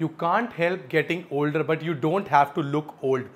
you can't help getting older but you don't have to look old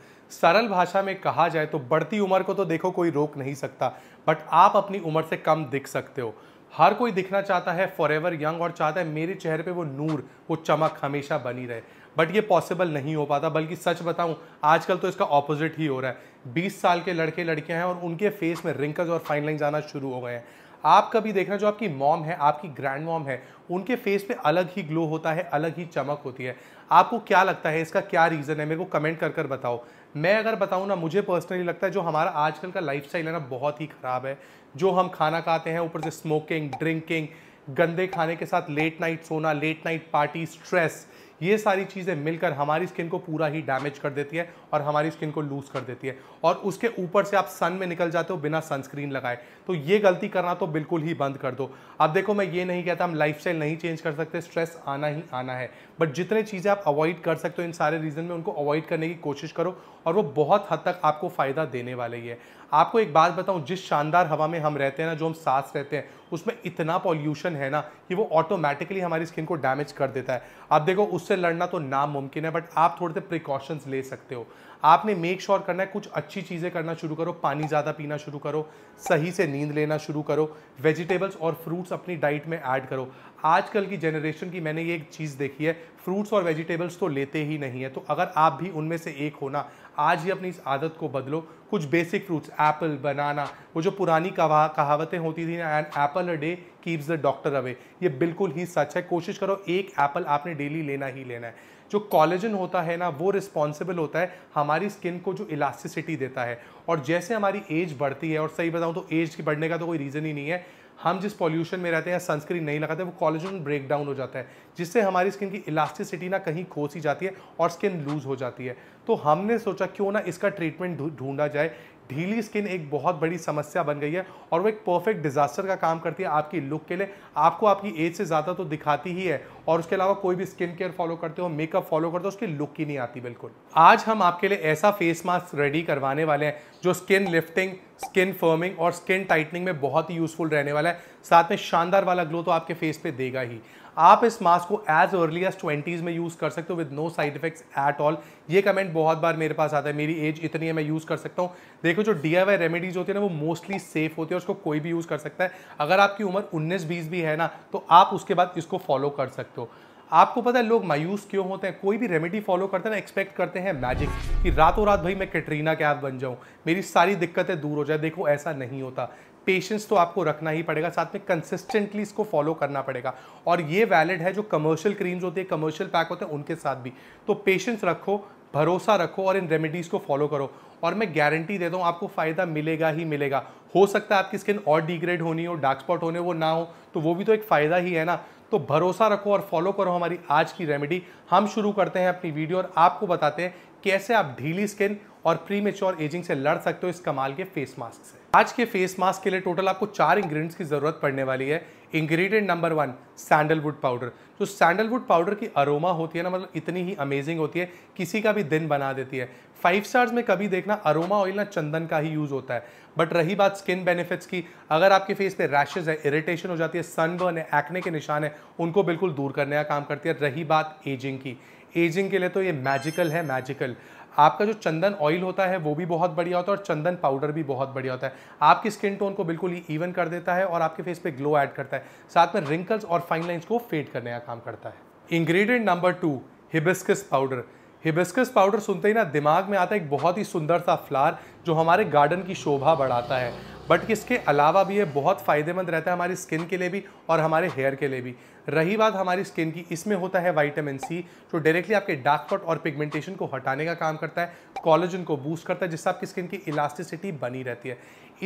सरल भाषा में कहा जाए तो बढ़ती उम्र को तो देखो कोई रोक नहीं सकता बट आप अपनी उम्र से कम दिख सकते हो हर कोई दिखना चाहता है फॉर एवर यंग और चाहता है मेरे चेहरे पे वो नूर वो चमक हमेशा बनी रहे बट ये पॉसिबल नहीं हो पाता बल्कि सच बताऊं आजकल तो इसका ऑपोजिट ही हो रहा है 20 साल के लड़के लड़कियां हैं और उनके फेस में रिंकल्स और फाइन लाइन आना शुरू हो गए हैं आप कभी देखना जो आपकी मॉम है आपकी ग्रैंड मॉम है उनके फेस पे अलग ही ग्लो होता है अलग ही चमक होती है आपको क्या लगता है इसका क्या रीज़न है मेरे को कमेंट कर कर बताओ मैं अगर बताऊँ ना मुझे पर्सनली लगता है जो हमारा आजकल का लाइफ है ना बहुत ही ख़राब है जो हम खाना खाते हैं ऊपर से स्मोकिंग ड्रिंकिंग गंदे खाने के साथ लेट नाइट सोना लेट नाइट पार्टी स्ट्रेस ये सारी चीज़ें मिलकर हमारी स्किन को पूरा ही डैमेज कर देती है और हमारी स्किन को लूज़ कर देती है और उसके ऊपर से आप सन में निकल जाते हो बिना सनस्क्रीन लगाए तो ये गलती करना तो बिल्कुल ही बंद कर दो अब देखो मैं ये नहीं कहता हम लाइफ नहीं चेंज कर सकते स्ट्रेस आना ही आना है बट जितने चीज़ें आप अवॉइड कर सकते हो इन सारे रीज़न में उनको अवॉइड करने की कोशिश करो और वो बहुत हद तक आपको फ़ायदा देने ही है आपको एक बात बताऊँ जिस शानदार हवा में हम रहते हैं ना जो हम सांस रहते हैं उसमें इतना पॉल्यूशन है ना कि वो ऑटोमेटिकली हमारी स्किन को डैमेज कर देता है आप देखो उससे लड़ना तो नामुमकिन है बट आप थोड़े से प्रिकॉशंस ले सकते हो आपने मेक श्योर sure करना है कुछ अच्छी चीज़ें करना शुरू करो पानी ज़्यादा पीना शुरू करो सही से नींद लेना शुरू करो वेजिटेबल्स और फ्रूट्स अपनी डाइट में ऐड करो आजकल की जनरेशन की मैंने ये एक चीज़ देखी है फ्रूट्स और वेजिटेबल्स तो लेते ही नहीं है तो अगर आप भी उनमें से एक हो ना आज ही अपनी इस आदत को बदलो कुछ बेसिक फ्रूट्स एप्पल बनाना वो जो पुरानी कहा कहावतें होती थी ना and apple a day keeps the doctor away ये बिल्कुल ही सच है कोशिश करो एक एप्पल आपने डेली लेना ही लेना है जो कॉलेजन होता है ना वो रिस्पॉन्सिबल होता है हमारी स्किन को जो इलास्टिसिटी देता है और जैसे हमारी एज बढ़ती है और सही बताऊँ तो एज की बढ़ने का तो कोई रीज़न ही नहीं है हम जिस पॉल्यूशन में रहते हैं सनस्क्रीन नहीं लगाते वो कॉलेजन ब्रेक डाउन हो जाता है जिससे हमारी स्किन की इलास्टिसिटी ना कहीं खोस ही जाती है और स्किन लूज़ हो जाती है तो हमने सोचा क्यों ना इसका ट्रीटमेंट ढूंढा जाए ढीली स्किन एक बहुत बड़ी समस्या बन गई है और वो एक परफेक्ट डिजास्टर का काम करती है आपकी लुक के लिए आपको आपकी एज से ज़्यादा तो दिखाती ही है और उसके अलावा कोई भी स्किन केयर फॉलो करते हो मेकअप फॉलो करते हो उसकी लुक ही नहीं आती बिल्कुल आज हम आपके लिए ऐसा फेस मास्क रेडी करवाने वाले हैं जो स्किन लिफ्टिंग स्किन फर्मिंग और स्किन टाइटनिंग में बहुत ही यूजफुल रहने वाला है साथ में शानदार वाला ग्लो तो आपके फेस पे देगा ही आप इस मास्क को एज अर्ली एज ट्वेंटीज़ में यूज़ कर सकते हो with no side effects at all ये कमेंट बहुत बार मेरे पास आता है मेरी एज इतनी है मैं यूज़ कर सकता हूँ देखो जो डी आई रेमेडीज़ होती है ना वो मोस्टली सेफ होती है उसको कोई भी यूज़ कर सकता है अगर आपकी उम्र उन्नीस बीस भी है ना तो आप उसके बाद इसको फॉलो कर सकते हो आपको पता है लोग मायूस क्यों होते हैं कोई भी रेमेडी फॉलो करते हैं ना एक्सपेक्ट करते हैं मैजिक कि रातों रात भाई मैं कैटरीना कैफ बन जाऊँ मेरी सारी दिक्कतें दूर हो जाए देखो ऐसा नहीं होता पेशेंस तो आपको रखना ही पड़ेगा साथ में कंसिस्टेंटली इसको फॉलो करना पड़ेगा और ये वैलिड है जो कमर्शियल क्रीम्स होती है कमर्शियल पैक होते हैं उनके साथ भी तो पेशेंस रखो भरोसा रखो और इन रेमेडीज़ को फॉलो करो और मैं गारंटी देता हूँ आपको फ़ायदा मिलेगा ही मिलेगा हो सकता है आपकी स्किन और डिग्रेड होनी हो डार्क स्पॉट होने वो ना हो तो वो भी तो एक फ़ायदा ही है ना तो भरोसा रखो और फॉलो करो हमारी आज की रेमेडी हम शुरू करते हैं अपनी वीडियो और आपको बताते हैं कैसे आप ढीली स्किन और प्री मेच्योर एजिंग से लड़ सकते हो इस कमाल के फेस मास्क से आज के फेस मास्क के लिए टोटल आपको चार इंग्रेडिएंट्स की ज़रूरत पड़ने वाली है ingredient number one sandalwood powder जो सैंडलवुड पाउडर की अरोमा होती है ना मतलब इतनी ही अमेजिंग होती है किसी का भी दिन बना देती है फाइव स्टार्स में कभी देखना अरोमा ऑयल ना चंदन का ही यूज़ होता है बट रही बात स्किन बेनिफिट्स की अगर आपके फेस पे रैशेज है इरिटेशन हो जाती है सनबर्न है एक्ने के निशान है उनको बिल्कुल दूर करने का काम करती है रही बात एजिंग की एजिंग के लिए तो ये मैजिकल है मैजिकल आपका जो चंदन ऑयल होता है वो भी बहुत बढ़िया होता है और चंदन पाउडर भी बहुत बढ़िया होता है आपकी स्किन टोन को बिल्कुल ही इवन कर देता है और आपके फेस पे ग्लो ऐड करता है साथ में रिंकल्स और फाइन लाइन्स को फेड करने का काम करता है ingredient number two hibiscus powder hibiscus powder सुनते ही ना दिमाग में आता है एक बहुत ही सुंदर सा फ्लार जो हमारे गार्डन की शोभा बढ़ाता है बट इसके अलावा भी ये बहुत फ़ायदेमंद रहता है हमारी स्किन के लिए भी और हमारे हेयर के लिए भी रही बात हमारी स्किन की इसमें होता है वाइटामिन सी जो डायरेक्टली आपके डार्क स्पॉट और पिगमेंटेशन को हटाने का काम करता है कॉलेजन को बूस्ट करता है जिससे आपकी स्किन की इलास्टिसिटी बनी रहती है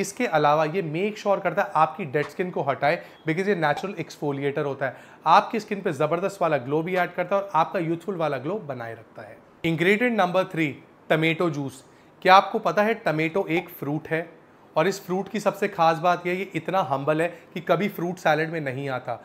इसके अलावा ये मेक श्योर sure करता है आपकी डेड स्किन को हटाए बिकॉज ये नेचुरल एक्सफोलिएटर होता है आपकी स्किन पर ज़बरदस्त वाला ग्लो भी ऐड करता है और आपका यूथफुल वाला ग्लो बनाए रखता है ingredient number three tomato juice क्या आपको पता है टमेटो एक फ्रूट है और इस फ्रूट की सबसे ख़ास बात यह ये इतना हम्बल है कि कभी फ्रूट सैलड में नहीं आता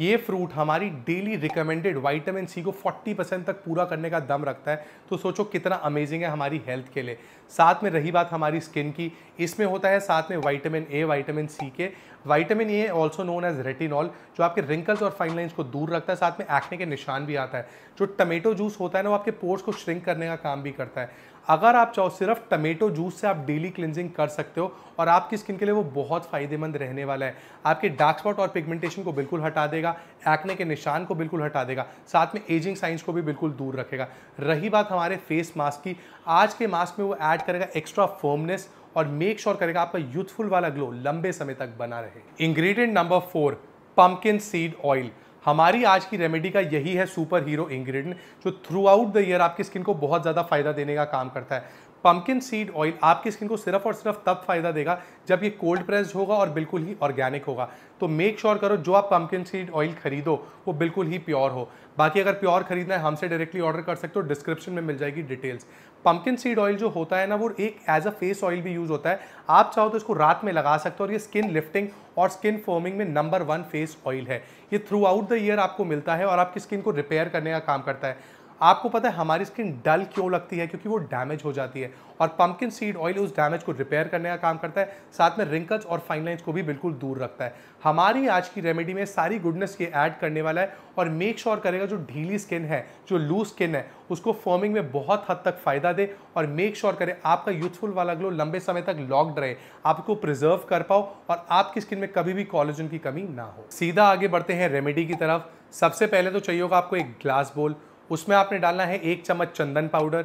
ये फ्रूट हमारी डेली रिकमेंडेड वाइटामिन सी को 40 परसेंट तक पूरा करने का दम रखता है तो सोचो कितना अमेजिंग है हमारी हेल्थ के लिए साथ में रही बात हमारी स्किन की इसमें होता है साथ में वाइटामिन ए वाइटामिन सी के vitamin A also known as retinol जो आपके रिंकल्स और फाइन लाइन्स को दूर रखता है साथ में एक्ने के निशान भी आता है जो टमेटो जूस होता है ना वो आपके पोर्स को श्रिंक करने का काम भी करता है अगर आप चाहो सिर्फ टमेटो जूस से आप डेली क्लिनजिंग कर सकते हो और आपकी स्किन के लिए वो बहुत फ़ायदेमंद रहने वाला है आपके डार्क स्पॉट और पिगमेंटेशन को बिल्कुल हटा देगा एक्ने के निशान को बिल्कुल हटा देगा साथ में एजिंग साइंस को भी बिल्कुल दूर रखेगा रही बात हमारे फेस मास्क की आज के मास्क में वो ऐड करेगा एक्स्ट्रा फर्मनेस और मेक श्योर sure करेगा आपका यूथफुल वाला ग्लो लंबे समय तक बना रहे ingredient number four pumpkin seed oil हमारी आज की रेमेडी का यही है सुपर हीरो इंग्रेडिएंट जो थ्रू आउट द ईयर आपकी स्किन को बहुत ज़्यादा फायदा देने का काम करता है पम्पकिन सीड ऑयल आपकी स्किन को सिर्फ और सिर्फ तब फायदा देगा जब ये कोल्ड प्रेस्ड होगा और बिल्कुल ही ऑर्गेनिक होगा तो मेक श्योर sure करो जो आप पम्पकिन सीड ऑयल खरीदो वो बिल्कुल ही प्योर हो बाकी अगर प्योर खरीदना है हमसे डायरेक्टली ऑर्डर कर सकते हो डिस्क्रिप्शन में मिल जाएगी डिटेल्स पम्पकिन सीड ऑयल जो होता है ना वो एक एज अ फेस ऑयल भी यूज़ होता है आप चाहो तो इसको रात में लगा सकते हो और ये स्किन लिफ्टिंग और स्किन फॉर्मिंग में नंबर वन फेस ऑयल है ये थ्रू आउट द ईयर आपको मिलता है और आपकी स्किन को रिपेयर करने का काम करता है आपको पता है हमारी स्किन डल क्यों लगती है क्योंकि वो डैमेज हो जाती है और पम्पकिन सीड ऑयल उस डैमेज को रिपेयर करने का काम करता है साथ में रिंकल्स और फाइन लाइन्स को भी बिल्कुल दूर रखता है हमारी आज की रेमेडी में सारी गुडनेस ये ऐड करने वाला है और मेक श्योर sure करेगा जो ढीली स्किन है जो लूज स्किन है उसको फॉर्मिंग में बहुत हद तक फ़ायदा दे और मेक श्योर sure करे आपका यूथफुल वाला ग्लो लंबे समय तक लॉक्ड रहे आपको प्रिजर्व कर पाओ और आपकी स्किन में कभी भी कॉलेजन की कमी ना हो सीधा आगे बढ़ते हैं रेमेडी की तरफ सबसे पहले तो चाहिए होगा आपको एक ग्लास बोल उसमें आपने डालना है एक चम्मच चंदन पाउडर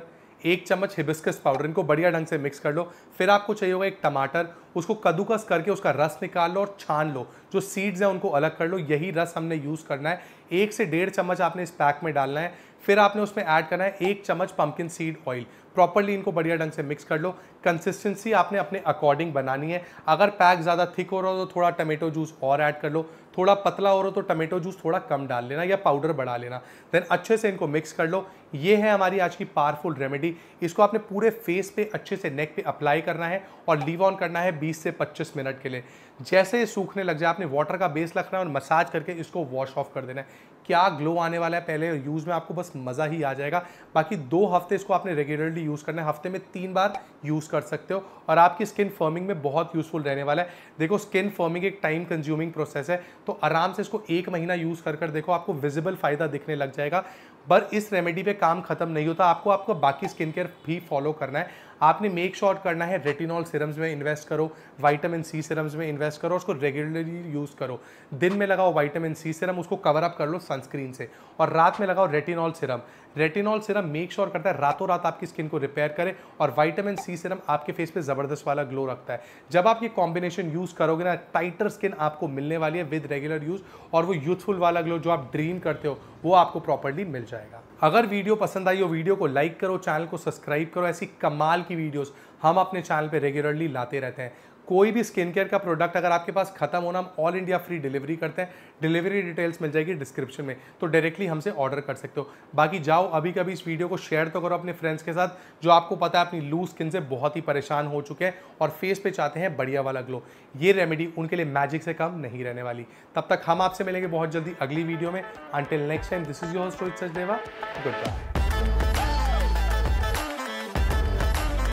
एक चम्मच हिबिस्कस पाउडर इनको बढ़िया ढंग से मिक्स कर लो फिर आपको चाहिए होगा एक टमाटर उसको कद्दूकस करके उसका रस निकाल लो और छान लो जो सीड्स हैं उनको अलग कर लो यही रस हमने यूज़ करना है एक से डेढ़ चम्मच आपने इस पैक में डालना है फिर आपने उसमें ऐड करना है एक चम्मच पम्पकिन सीड ऑयल प्रॉपरली इनको बढ़िया ढंग से मिक्स कर लो कंसिस्टेंसी आपने अपने अकॉर्डिंग बनानी है अगर पैक ज़्यादा थिक हो रहा हो तो थोड़ा टमेटो जूस और ऐड कर लो थोड़ा पतला हो रहा हो तो टमेटो जूस थोड़ा कम डाल लेना या पाउडर बढ़ा लेना देन अच्छे से इनको मिक्स कर लो ये है हमारी आज की पावरफुल रेमेडी इसको आपने पूरे फेस पे अच्छे से नेक पे अप्लाई करना है और लीव ऑन करना है 20 से 25 मिनट के लिए जैसे ये सूखने लग जाए आपने वाटर का बेस रखना है और मसाज करके इसको वॉश ऑफ कर देना है क्या ग्लो आने वाला है पहले यूज़ में आपको बस मज़ा ही आ जाएगा बाकी दो हफ्ते इसको आपने रेगुलरली यूज़ करना है हफ्ते में तीन बार यूज़ कर सकते हो और आपकी स्किन फर्मिंग में बहुत यूज़फुल रहने वाला है देखो स्किन फर्मिंग एक टाइम कंज्यूमिंग प्रोसेस है तो आराम से इसको एक महीना यूज़ कर कर देखो आपको विजिबल फ़ायदा दिखने लग जाएगा पर इस रेमेडी पे काम खत्म नहीं होता आपको आपको बाकी स्किन केयर भी फॉलो करना है आपने मेक श्योर sure करना है रेटिनॉल सिरम्स में इन्वेस्ट करो वाइटामिन सी सिरम्स में इन्वेस्ट करो उसको रेगुलरली यूज़ करो दिन में लगाओ वाइटामिन सी सिरम उसको कवर अप कर लो सनस्क्रीन से और रात में लगाओ retinol serum retinol serum make sure करता है रातों रात आपकी स्किन को रिपेयर करे और वाइटामिन सी सिरम आपके फेस पे ज़बरदस्त वाला ग्लो रखता है जब आप ये कॉम्बिनेशन यूज़ करोगे ना टाइटर स्किन आपको मिलने वाली है विद रेगुलर यूज़ और वो यूथफुल वाला ग्लो जो आप ड्रीम करते हो वो आपको प्रॉपरली मिल जाएगा अगर वीडियो पसंद आई हो वीडियो को लाइक करो चैनल को सब्सक्राइब करो ऐसी कमाल की वीडियोज़ हम अपने चैनल पर रेगुलरली लाते रहते हैं कोई भी स्किन केयर का प्रोडक्ट अगर आपके पास खत्म होना हम ऑल इंडिया फ्री डिलीवरी करते हैं डिलीवरी डिटेल्स मिल जाएगी डिस्क्रिप्शन में तो डायरेक्टली हमसे ऑर्डर कर सकते हो बाकी जाओ अभी कभी इस वीडियो को शेयर तो करो अपने फ्रेंड्स के साथ जो आपको पता है अपनी लूज स्किन से बहुत ही परेशान हो चुके हैं और फेस पे चाहते हैं बढ़िया वाला ग्लो ये रेमेडी उनके लिए मैजिक से कम नहीं रहने वाली तब तक हम आपसे मिलेंगे बहुत जल्दी अगली वीडियो में until next time this is your Sachdeva good bye